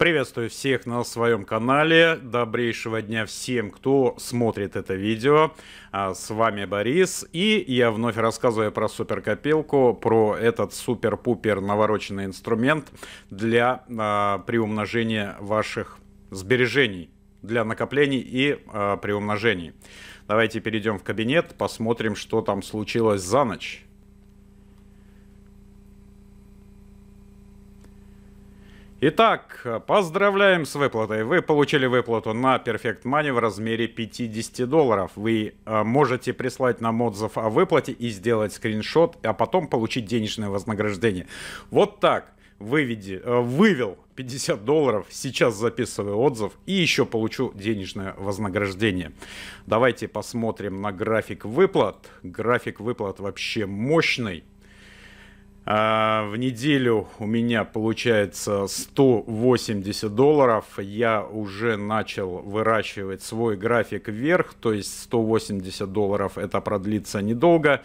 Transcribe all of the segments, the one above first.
Приветствую всех на своем канале. Добрейшего дня всем, кто смотрит это видео. А, с вами Борис. И я вновь рассказываю про суперкопилку, про этот супер-пупер навороченный инструмент для а, приумножения ваших сбережений, для накоплений и а, приумножений. Давайте перейдем в кабинет, посмотрим, что там случилось за ночь. Итак, поздравляем с выплатой. Вы получили выплату на Perfect Money в размере 50 долларов. Вы э, можете прислать нам отзыв о выплате и сделать скриншот, а потом получить денежное вознаграждение. Вот так выведи, э, вывел 50 долларов, сейчас записываю отзыв и еще получу денежное вознаграждение. Давайте посмотрим на график выплат. График выплат вообще мощный. А в неделю у меня получается 180 долларов. Я уже начал выращивать свой график вверх, то есть 180 долларов это продлится недолго.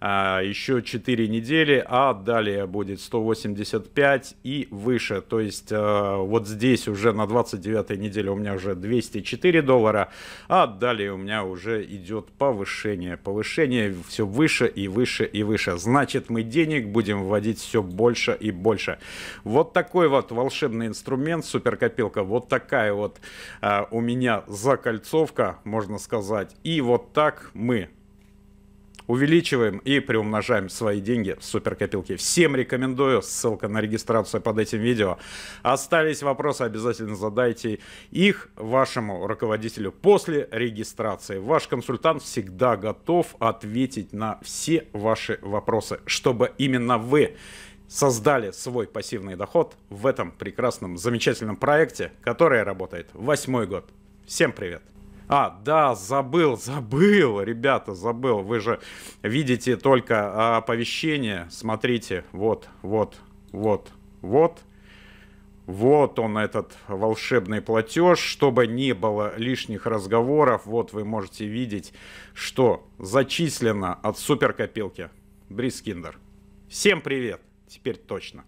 А, еще 4 недели, а далее будет 185 и выше. То есть э, вот здесь уже на 29 неделе у меня уже 204 доллара, а далее у меня уже идет повышение. Повышение все выше и выше и выше. Значит, мы денег будем вводить все больше и больше. Вот такой вот волшебный инструмент, суперкопилка. Вот такая вот э, у меня закольцовка, можно сказать. И вот так мы увеличиваем и приумножаем свои деньги в суперкопилке. Всем рекомендую, ссылка на регистрацию под этим видео. Остались вопросы, обязательно задайте их вашему руководителю после регистрации. Ваш консультант всегда готов ответить на все ваши вопросы, чтобы именно вы создали свой пассивный доход в этом прекрасном, замечательном проекте, который работает восьмой год. Всем привет! А, да, забыл, забыл, ребята, забыл. Вы же видите только а, оповещение. Смотрите, вот, вот, вот, вот. Вот он, этот волшебный платеж. Чтобы не было лишних разговоров, вот вы можете видеть, что зачислено от суперкопилки. Брискиндер. Всем привет! Теперь точно.